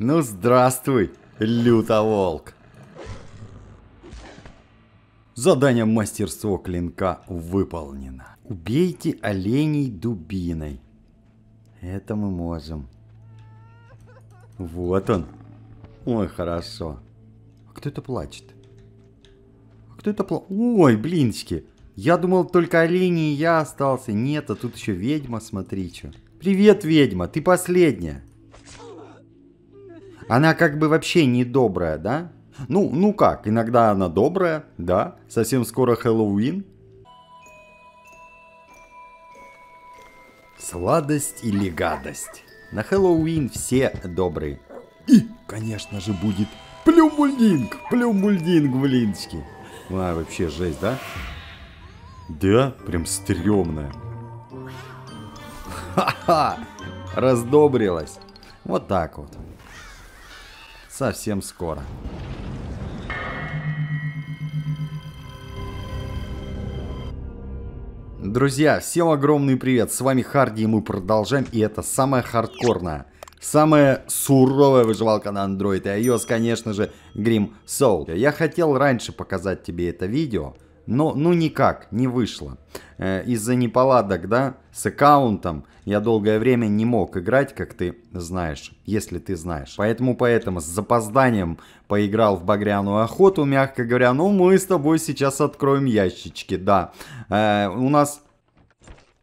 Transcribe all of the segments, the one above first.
Ну здравствуй, лютоволк. Задание мастерство клинка выполнено. Убейте оленей дубиной. Это мы можем. Вот он. Ой, хорошо. А кто это плачет? А кто это плачет? Ой, блинчики. Я думал, только олени и я остался. Нет, а тут еще ведьма, смотри что. Привет, ведьма, ты последняя. Она как бы вообще не добрая, да? Ну, ну как, иногда она добрая, да? Совсем скоро Хэллоуин. Сладость или гадость? На Хэллоуин все добрые. И, конечно же, будет плюмульдинг, плюмульдинг в линчке. Ну, а, вообще жесть, да? Да, прям стрёмная. Ха-ха, раздобрилась. Вот так вот совсем скоро. Друзья, всем огромный привет, с вами Харди и мы продолжаем, и это самая хардкорная, самая суровая выживалка на Android и iOS, конечно же, Grim Soul. Я хотел раньше показать тебе это видео, но ну никак не вышло. Э, из-за неполадок, да, с аккаунтом я долгое время не мог играть, как ты знаешь, если ты знаешь. Поэтому, поэтому с запозданием поиграл в багряную охоту, мягко говоря. Ну, мы с тобой сейчас откроем ящички, да. Э, у нас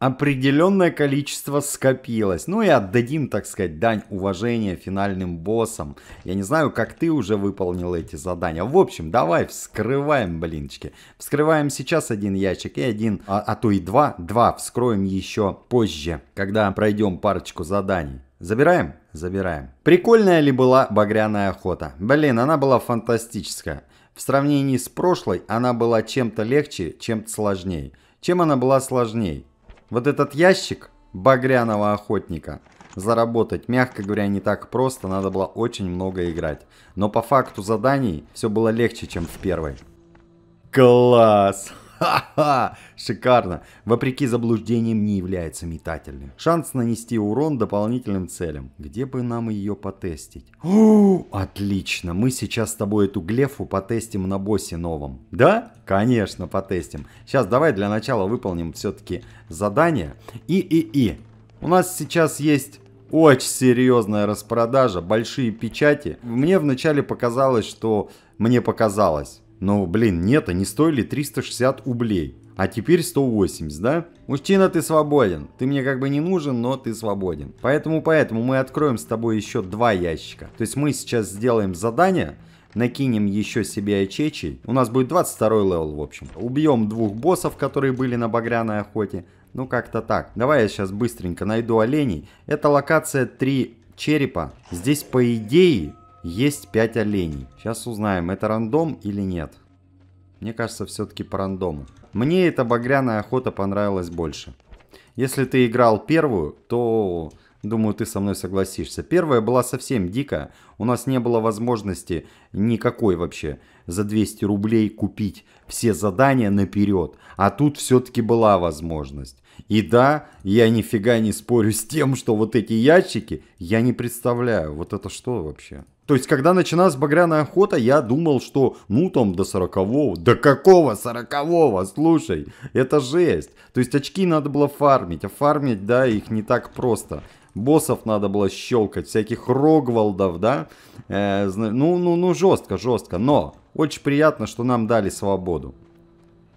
определенное количество скопилось. Ну и отдадим, так сказать, дань уважения финальным боссам. Я не знаю, как ты уже выполнил эти задания. В общем, давай вскрываем, блинчики. Вскрываем сейчас один ящик и один, а, а то и два. Два вскроем еще позже, когда пройдем парочку заданий. Забираем? Забираем. Прикольная ли была багряная охота? Блин, она была фантастическая. В сравнении с прошлой она была чем-то легче, чем-то сложнее. Чем она была сложнее? Вот этот ящик багряного охотника заработать, мягко говоря, не так просто, надо было очень много играть. Но по факту заданий все было легче, чем в первой. Класс! Ха-ха! Шикарно! Вопреки заблуждениям не является метательной. Шанс нанести урон дополнительным целям. Где бы нам ее потестить? О, отлично! Мы сейчас с тобой эту глефу потестим на боссе новом. Да? Конечно, потестим. Сейчас давай для начала выполним все-таки задание. И-и-и. У нас сейчас есть очень серьезная распродажа, большие печати. Мне вначале показалось, что... Мне показалось но, блин, нет, они стоили 360 рублей, А теперь 180, да? Мужчина, ты свободен. Ты мне как бы не нужен, но ты свободен. Поэтому, поэтому мы откроем с тобой еще два ящика. То есть мы сейчас сделаем задание, накинем еще себе ячечей. У нас будет 22 левел, в общем. Убьем двух боссов, которые были на багряной охоте. Ну, как-то так. Давай я сейчас быстренько найду оленей. Это локация 3 черепа. Здесь, по идее, есть 5 оленей. Сейчас узнаем, это рандом или нет. Мне кажется, все-таки по рандому. Мне эта багряная охота понравилась больше. Если ты играл первую, то, думаю, ты со мной согласишься. Первая была совсем дикая. У нас не было возможности никакой вообще за 200 рублей купить все задания наперед. А тут все-таки была возможность. И да, я нифига не спорю с тем, что вот эти ящики, я не представляю, вот это что вообще. То есть, когда начиналась багряная охота, я думал, что ну там до сорокового. до какого сорокового? Слушай, это жесть. То есть, очки надо было фармить. А фармить, да, их не так просто. Боссов надо было щелкать, всяких рогвалдов, да? Э, ну, ну, ну, жестко, жестко. Но очень приятно, что нам дали свободу.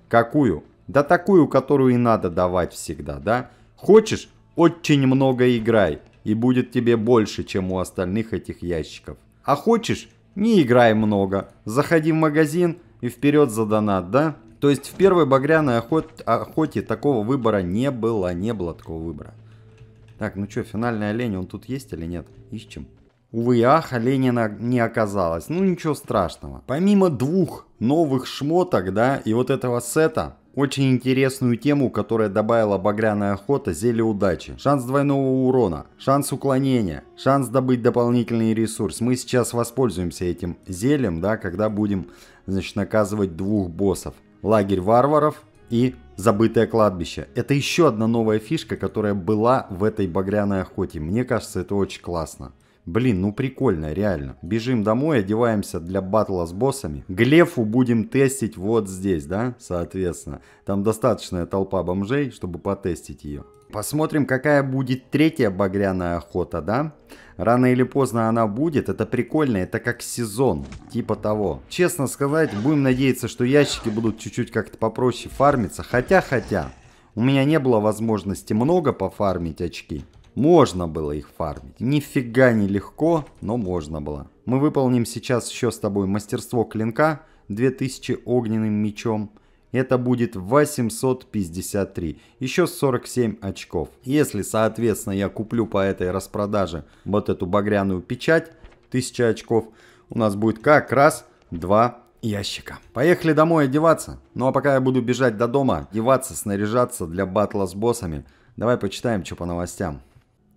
Какую? Да такую, которую и надо давать всегда, да? Хочешь? Очень много играй. И будет тебе больше, чем у остальных этих ящиков. А хочешь, не играй много. Заходи в магазин и вперед за донат, да? То есть в первой багряной охот... охоте такого выбора не было, не было такого выбора. Так, ну что, финальный олень, он тут есть или нет? Ищем. Увы, ах, оленя не оказалось. Ну ничего страшного. Помимо двух новых шмоток, да, и вот этого сета, очень интересную тему, которая добавила багряная охота зелье удачи. Шанс двойного урона, шанс уклонения, шанс добыть дополнительный ресурс. Мы сейчас воспользуемся этим зельем, да, когда будем, значит, наказывать двух боссов. Лагерь варваров и забытое кладбище. Это еще одна новая фишка, которая была в этой багряной охоте. Мне кажется, это очень классно. Блин, ну прикольно, реально. Бежим домой, одеваемся для батла с боссами. Глефу будем тестить вот здесь, да, соответственно. Там достаточная толпа бомжей, чтобы потестить ее. Посмотрим, какая будет третья багряная охота, да? Рано или поздно она будет, это прикольно, это как сезон, типа того. Честно сказать, будем надеяться, что ящики будут чуть-чуть как-то попроще фармиться, хотя-хотя. У меня не было возможности много пофармить очки. Можно было их фармить. Нифига не легко, но можно было. Мы выполним сейчас еще с тобой мастерство клинка 2000 огненным мечом. Это будет 853, еще 47 очков. Если, соответственно, я куплю по этой распродаже вот эту багряную печать, 1000 очков, у нас будет как раз 2 ящика. Поехали домой одеваться. Ну а пока я буду бежать до дома, одеваться, снаряжаться для батла с боссами, давай почитаем, что по новостям.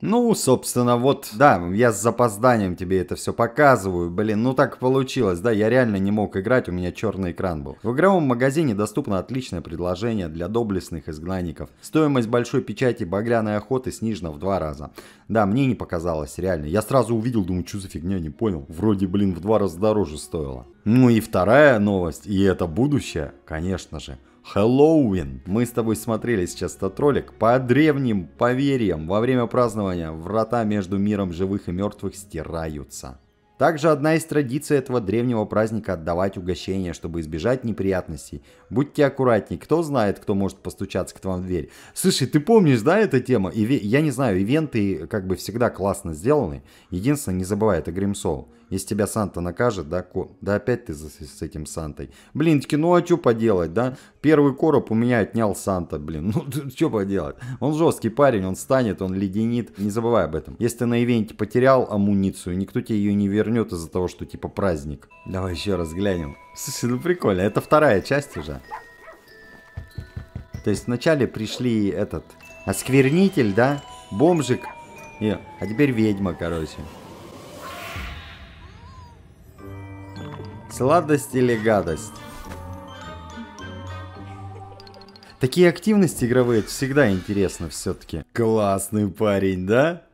Ну, собственно, вот, да, я с запозданием тебе это все показываю. Блин, ну так получилось, да, я реально не мог играть, у меня черный экран был. В игровом магазине доступно отличное предложение для доблестных изгнанников. Стоимость большой печати багряной охоты снижена в два раза. Да, мне не показалось, реально. Я сразу увидел, думаю, что за фигня, не понял. Вроде, блин, в два раза дороже стоило. Ну и вторая новость, и это будущее, конечно же. Хэллоуин. Мы с тобой смотрели сейчас этот ролик. По древним поверьям, во время празднования врата между миром живых и мертвых стираются. Также одна из традиций этого древнего праздника – отдавать угощения, чтобы избежать неприятностей. Будьте аккуратнее, кто знает, кто может постучаться к вам в дверь. Слушай, ты помнишь, да, эта тема? Иви... Я не знаю, ивенты как бы всегда классно сделаны. Единственное, не забывай, это Гримсоу. Если тебя Санта накажет, да, ко... да опять ты за... с этим Сантой. Блин, ну а что поделать, да? Первый короб у меня отнял Санта, блин. Ну, что поделать? Он жесткий парень, он станет, он леденит. Не забывай об этом. Если ты на ивенте потерял амуницию, никто тебе ее не вернет из-за того, что типа праздник. Давай еще раз глянем. Слушай, ну прикольно. Это вторая часть уже. То есть вначале пришли этот осквернитель, да? Бомжик. И, а теперь ведьма, короче. Сладость или гадость? Такие активности игровые всегда интересно все-таки. Классный парень, да?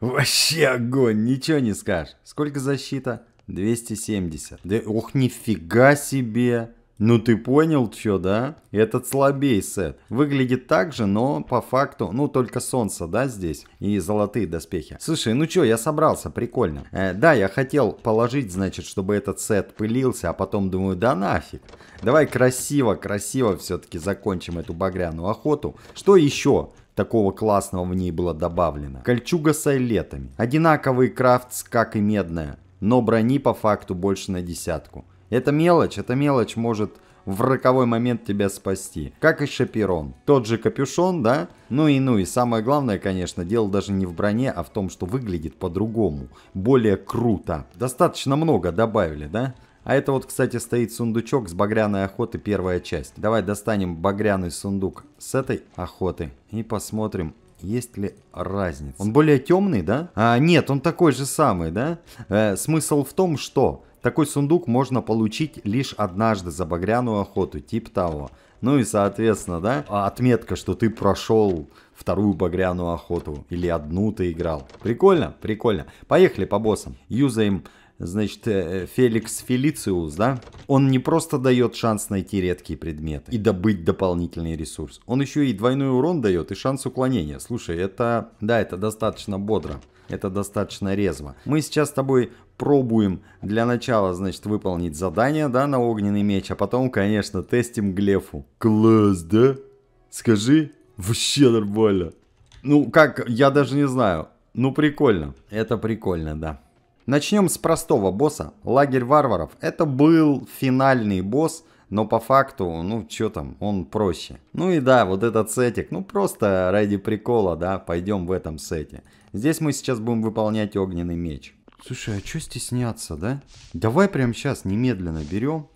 Вообще огонь, ничего не скажешь. Сколько защита? 270. Да, ух, нифига себе. Ну ты понял, что, да? Этот слабей сет. Выглядит так же, но по факту, ну только солнце, да, здесь? И золотые доспехи. Слушай, ну чё, я собрался, прикольно. Э, да, я хотел положить, значит, чтобы этот сет пылился, а потом думаю, да нафиг. Давай красиво, красиво все таки закончим эту багряную охоту. Что еще? такого классного в ней было добавлено. Кольчуга с айлетами. Одинаковый крафтс, как и медная но брони по факту больше на десятку. Это мелочь, эта мелочь может в роковой момент тебя спасти. Как и Шаперон. Тот же капюшон, да? Ну и ну, и самое главное, конечно, дело даже не в броне, а в том, что выглядит по-другому. Более круто. Достаточно много добавили, да? А это вот, кстати, стоит сундучок с багряной охоты, первая часть. Давай достанем багряный сундук с этой охоты и посмотрим, есть ли разница. Он более темный, да? А, нет, он такой же самый, да? Э, смысл в том, что такой сундук можно получить лишь однажды за багряную охоту, тип того. Ну и, соответственно, да, отметка, что ты прошел вторую багряную охоту или одну ты играл. Прикольно, прикольно. Поехали по боссам. Юзаем значит, э, э, Феликс Фелициус, да, он не просто дает шанс найти редкие предметы и добыть дополнительный ресурс, он еще и двойной урон дает и шанс уклонения. Слушай, это, да, это достаточно бодро. Это достаточно резво. Мы сейчас с тобой пробуем для начала, значит, выполнить задание, да, на огненный меч, а потом, конечно, тестим Глефу. Класс, да? Скажи, вообще нормально. Ну, как, я даже не знаю. Ну, прикольно. Это прикольно, да. Начнем с простого босса. Лагерь варваров. Это был финальный босс, но по факту, ну что там, он проще. Ну и да, вот этот сетик, ну просто ради прикола, да, пойдем в этом сете. Здесь мы сейчас будем выполнять огненный меч. Слушай, а что стесняться, да? Давай прямо сейчас немедленно берем.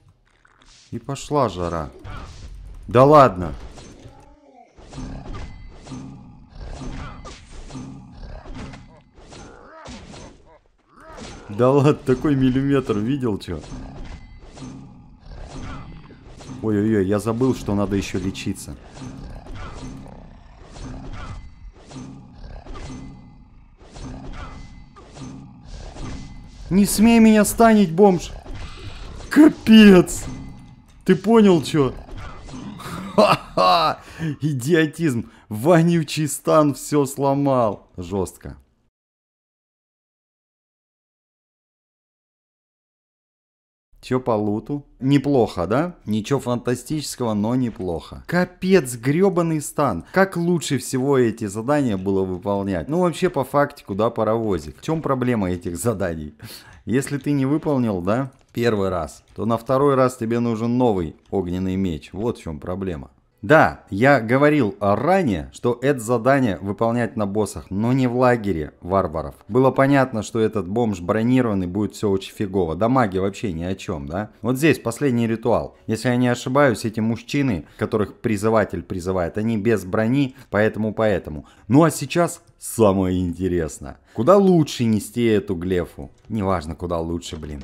И пошла жара. Да ладно. Да ладно, такой миллиметр видел, что? Ой-ой-ой, я забыл, что надо еще лечиться. Не смей меня станить, бомж. Капец. Ты понял, что? Ха-ха! Идиотизм! Вонючий стан все сломал. Жестко. Че по луту? Неплохо, да? Ничего фантастического, но неплохо. Капец, гребаный стан. Как лучше всего эти задания было выполнять? Ну вообще по фактику, да, паровозик. В чем проблема этих заданий? Если ты не выполнил, да, первый раз, то на второй раз тебе нужен новый огненный меч. Вот в чем проблема. Да, я говорил ранее, что это задание выполнять на боссах, но не в лагере варваров. Было понятно, что этот бомж бронированный будет все очень фигово. Да маги вообще ни о чем, да? Вот здесь последний ритуал. Если я не ошибаюсь, эти мужчины, которых призыватель призывает, они без брони, поэтому-поэтому. Ну а сейчас самое интересное. Куда лучше нести эту глефу? Неважно, куда лучше, блин.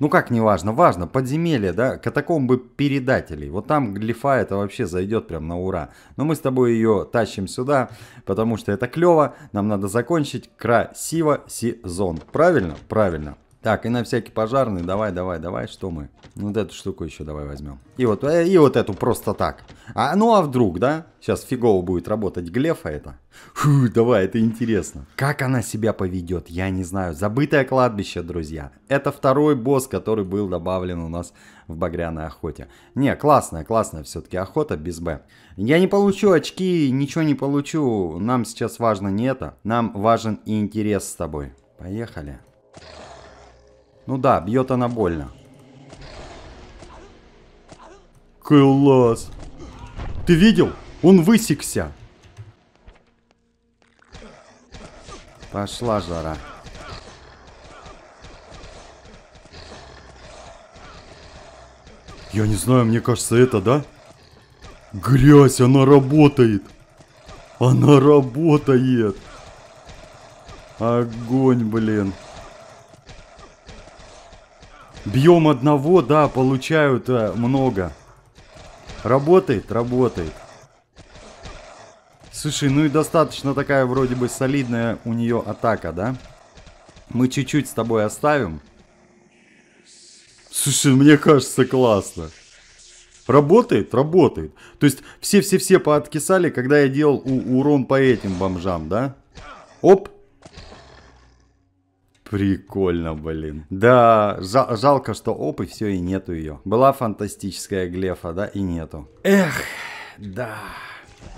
Ну как не важно, важно, подземелье, да, катакомбы передателей. Вот там глифа это вообще зайдет прям на ура. Но мы с тобой ее тащим сюда, потому что это клево, нам надо закончить красиво сезон. Правильно? Правильно. Так, и на всякий пожарный, давай, давай, давай, что мы? Ну, вот эту штуку еще давай возьмем. И вот, э, и вот эту просто так. А, ну а вдруг, да? Сейчас фигово будет работать глефа это. Фу, давай, это интересно. Как она себя поведет, я не знаю. Забытое кладбище, друзья. Это второй босс, который был добавлен у нас в багряной охоте. Не, классная, классная все-таки охота без Б. Я не получу очки, ничего не получу. Нам сейчас важно не это. Нам важен и интерес с тобой. Поехали. Поехали. Ну да, бьет она больно. Класс. Ты видел? Он высекся. Пошла жара. Я не знаю, мне кажется, это, да? Грязь, она работает. Она работает. Огонь, блин. Бьем одного, да, получают э, много. Работает, работает. Слушай, ну и достаточно такая вроде бы солидная у нее атака, да? Мы чуть-чуть с тобой оставим. Слушай, мне кажется, классно. Работает? Работает. То есть все-все-все пооткисали, когда я делал урон по этим бомжам, да? Оп, Прикольно, блин. Да, жал, жалко, что оп, и все, и нету ее. Была фантастическая глефа, да, и нету. Эх, да.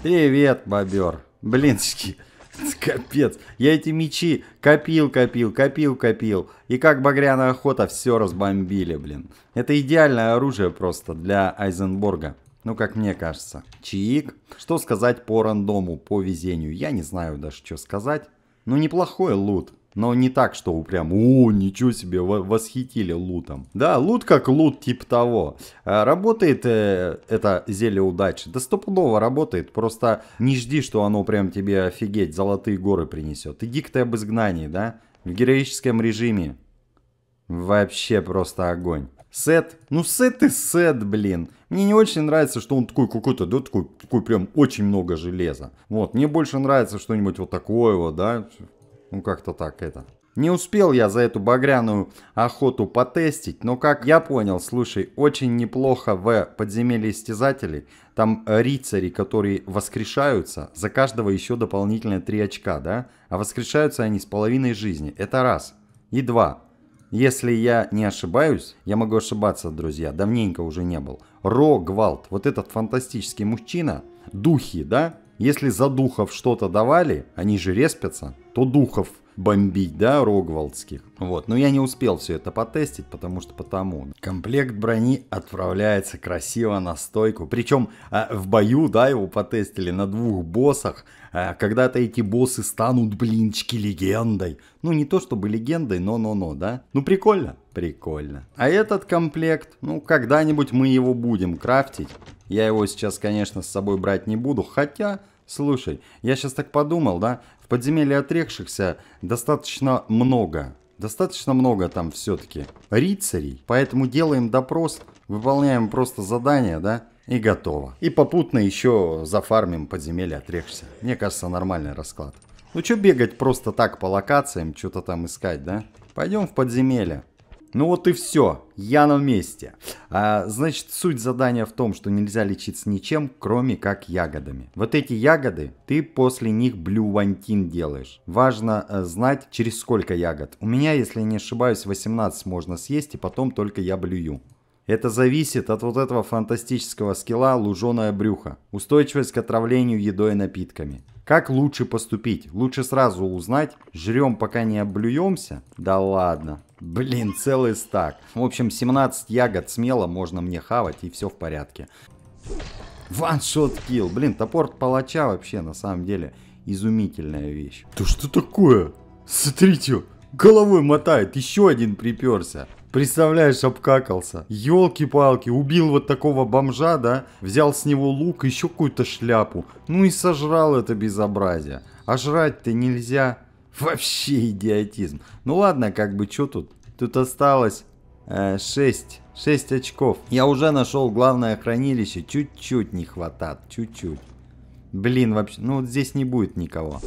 Привет, бобер. Блинчики. Капец. Я эти мечи копил, копил, копил, копил. И как багряная охота, все разбомбили, блин. Это идеальное оружие просто для Айзенборга. Ну, как мне кажется. Чик, Что сказать по рандому, по везению? Я не знаю даже, что сказать. Ну, неплохой лут но не так, что прям, о, ничего себе, восхитили лутом. Да, лут как лут, типа того. Э, работает э, это зелье удачи? Да стопудово работает, просто не жди, что оно прям тебе офигеть, золотые горы принесет. Иди к ты об изгнании, да? В героическом режиме. Вообще просто огонь. Сет. Ну, сет и сет, блин. Мне не очень нравится, что он такой какой-то, да, такой, такой прям очень много железа. Вот, мне больше нравится что-нибудь вот такое вот, да, ну как-то так это. Не успел я за эту багряную охоту потестить, но как я понял, слушай, очень неплохо в подземелье истязателей. Там рыцари, которые воскрешаются, за каждого еще дополнительно три очка, да? А воскрешаются они с половиной жизни. Это раз. И два. Если я не ошибаюсь, я могу ошибаться, друзья, давненько уже не был. Ро Гвалт, вот этот фантастический мужчина, духи, да, если за духов что-то давали, они же респятся, то духов бомбить, да, рогвалдских. Вот, но я не успел все это потестить, потому что потому. Комплект брони отправляется красиво на стойку. Причем а, в бою, да, его потестили на двух боссах. А, когда-то эти боссы станут, блинчики, легендой. Ну, не то чтобы легендой, но-но-но, да. Ну, прикольно. Прикольно. А этот комплект, ну, когда-нибудь мы его будем крафтить. Я его сейчас, конечно, с собой брать не буду, хотя... Слушай, я сейчас так подумал, да? В подземелье отрекшихся достаточно много. Достаточно много там все-таки рыцарей. Поэтому делаем допрос, выполняем просто задание, да? И готово. И попутно еще зафармим подземелье отрекшихся. Мне кажется, нормальный расклад. Ну что бегать просто так по локациям, что-то там искать, да? Пойдем в подземелье. Ну вот и все, я на месте. А, значит, суть задания в том, что нельзя лечиться ничем, кроме как ягодами. Вот эти ягоды, ты после них блювантин делаешь. Важно э, знать, через сколько ягод. У меня, если не ошибаюсь, 18 можно съесть, и потом только я блюю. Это зависит от вот этого фантастического скилла луженое брюхо. Устойчивость к отравлению едой и напитками. Как лучше поступить? Лучше сразу узнать. Жрем, пока не облюемся? Да ладно. Блин, целый стак. В общем, 17 ягод смело можно мне хавать, и все в порядке. Ваншот килл. Блин, топор палача вообще, на самом деле, изумительная вещь. Да что такое? Смотрите, головой мотает, еще один приперся. Представляешь, обкакался. Елки-палки, убил вот такого бомжа, да? Взял с него лук, еще какую-то шляпу. Ну и сожрал это безобразие. А жрать-то нельзя. Вообще идиотизм. Ну ладно, как бы, что тут? Тут осталось э, 6. 6 очков. Я уже нашел главное хранилище. Чуть-чуть не хватает. Чуть-чуть. Блин, вообще. Ну вот здесь не будет никого.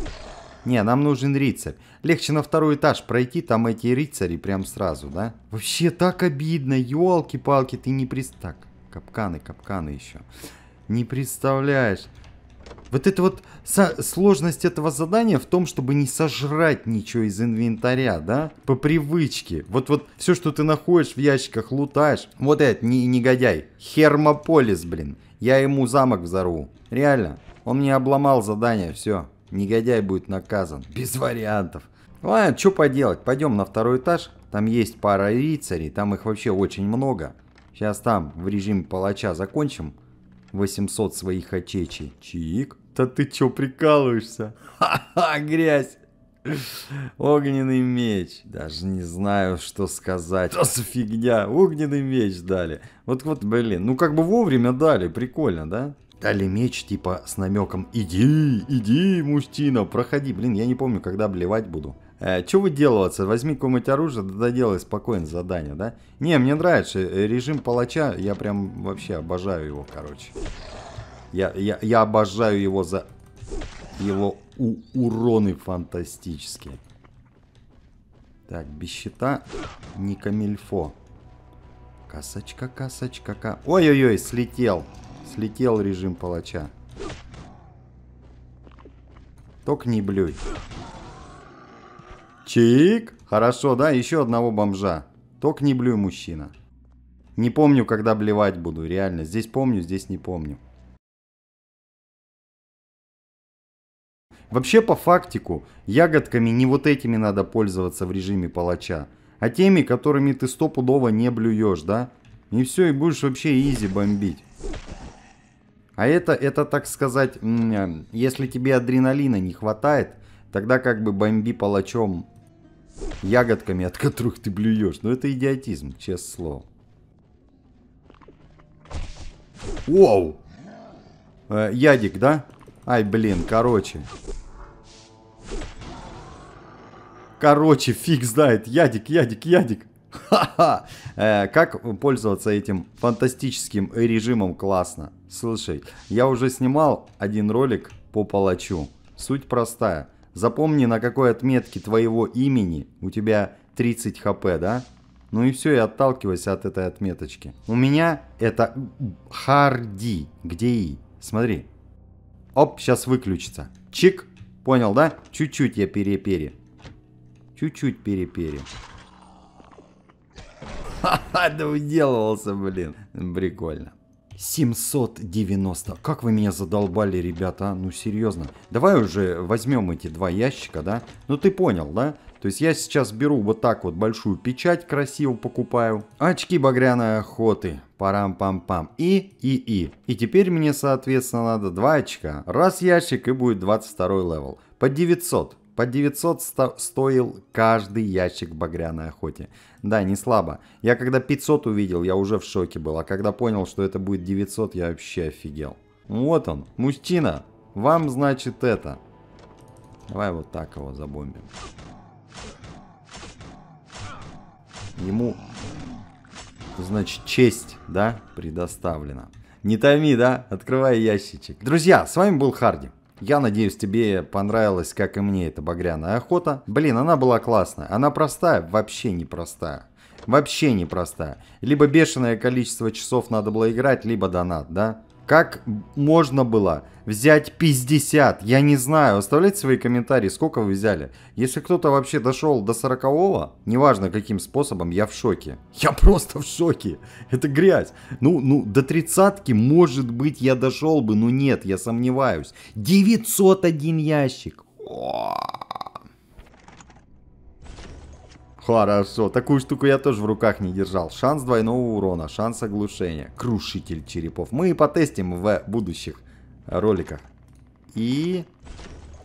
Не, нам нужен рыцарь. Легче на второй этаж пройти, там эти рыцари прям сразу, да? Вообще так обидно, елки-палки, ты не прист... капканы, капканы еще. Не представляешь. Вот эта вот сложность этого задания в том, чтобы не сожрать ничего из инвентаря, да? По привычке. Вот вот все, что ты находишь в ящиках, лутаешь. Вот этот не негодяй. Хермополис, блин. Я ему замок взорву. Реально. Он мне обломал задание, все. Негодяй будет наказан. Без вариантов. Ладно, что поделать, пойдем на второй этаж. Там есть пара рыцарей, там их вообще очень много. Сейчас там в режиме палача закончим. 800 своих очечей. Чик. Да ты чё прикалываешься? Ха-ха, грязь. Огненный меч. Даже не знаю, что сказать. Да фигня. Огненный меч дали. Вот, вот, блин. Ну, как бы вовремя дали. Прикольно, да? дали меч, типа, с намеком «Иди, иди, Мустина, проходи». Блин, я не помню, когда обливать буду. Э, Че выделываться? Возьми какое-нибудь оружие, да доделай спокойно задание, да? Не, мне нравится э, режим палача, я прям вообще обожаю его, короче. Я, я, я обожаю его за его у уроны фантастические. Так, без щита не камильфо. Касочка, касочка, ка... Ой-ой-ой, слетел. Слетел режим палача. Только не блюй. Чик! Хорошо, да, еще одного бомжа. Только не блюй, мужчина. Не помню, когда блевать буду, реально. Здесь помню, здесь не помню. Вообще по фактику, ягодками не вот этими надо пользоваться в режиме палача, а теми, которыми ты стопудово не блюешь, да? И все, и будешь вообще изи бомбить. А это, это, так сказать, э, если тебе адреналина не хватает, тогда как бы бомби палачом ягодками, от которых ты блюешь. Ну это идиотизм, честное слово. Оу! Э, ядик, да? Ай, блин, короче. Короче, фиг знает. Ядик, ядик, ядик. Э, как пользоваться этим фантастическим режимом классно. Слушай, я уже снимал один ролик по палачу. Суть простая. Запомни, на какой отметке твоего имени у тебя 30 хп, да? Ну и все, и отталкивайся от этой отметочки. У меня это харди, где и. Смотри. Оп, сейчас выключится. Чик. Понял, да? Чуть-чуть я перепери. Чуть-чуть перепери. Да уделывался, блин. Прикольно. 790. Как вы меня задолбали, ребята, а? ну серьезно. Давай уже возьмем эти два ящика, да? Ну ты понял, да? То есть я сейчас беру вот так вот большую печать красиво покупаю. Очки багряной охоты. Парам-пам-пам. И, и, и. И теперь мне, соответственно, надо два очка. Раз ящик и будет 22 левел. По 900. По 900 стоил каждый ящик багряной охоте. Да, не слабо. Я когда 500 увидел, я уже в шоке был. А когда понял, что это будет 900, я вообще офигел. Вот он, мужчина. Вам, значит, это. Давай вот так его забомбим. Ему, значит, честь, да, предоставлена. Не томи, да? Открывай ящичек. Друзья, с вами был Харди. Я надеюсь, тебе понравилась, как и мне, эта багряная охота. Блин, она была классная. Она простая? Вообще не простая. Вообще не простая. Либо бешеное количество часов надо было играть, либо донат, да? Как можно было взять 50? Я не знаю. Оставляйте свои комментарии, сколько вы взяли. Если кто-то вообще дошел до 40 неважно каким способом, я в шоке. Я просто в шоке. Это грязь. Ну, ну, до 30 может быть, я дошел бы, но нет, я сомневаюсь. 901 ящик. О -о -о. Хорошо, такую штуку я тоже в руках не держал. Шанс двойного урона, шанс оглушения, крушитель черепов. Мы и потестим в будущих роликах. И...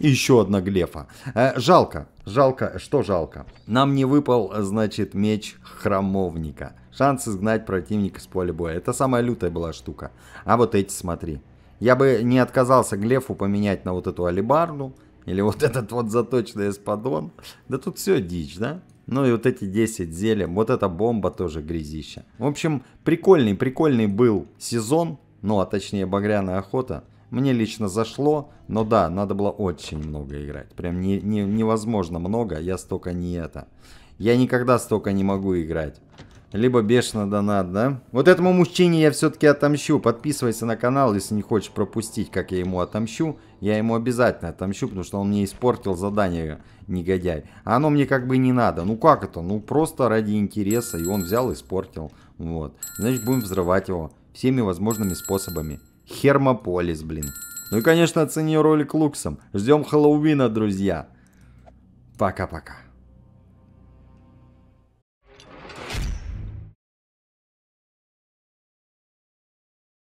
И еще одна глефа. Э, жалко, жалко, что жалко? Нам не выпал, значит, меч храмовника. Шанс изгнать противника с поля боя. Это самая лютая была штука. А вот эти смотри. Я бы не отказался глефу поменять на вот эту алибарду. Или вот этот вот заточный эспадон. Да тут все дичь, да? Ну и вот эти 10 зелем, вот эта бомба тоже грязища. В общем, прикольный, прикольный был сезон, ну а точнее багряная охота. Мне лично зашло, но да, надо было очень много играть. Прям не, не, невозможно много, я столько не это. Я никогда столько не могу играть либо бешено донат, да? Вот этому мужчине я все-таки отомщу. Подписывайся на канал, если не хочешь пропустить, как я ему отомщу. Я ему обязательно отомщу, потому что он мне испортил задание, негодяй. А оно мне как бы не надо. Ну как это? Ну просто ради интереса. И он взял и испортил. Вот. Значит, будем взрывать его. Всеми возможными способами. Хермополис, блин. Ну и, конечно, оцени ролик луксом. Ждем Хэллоуина, друзья. Пока-пока.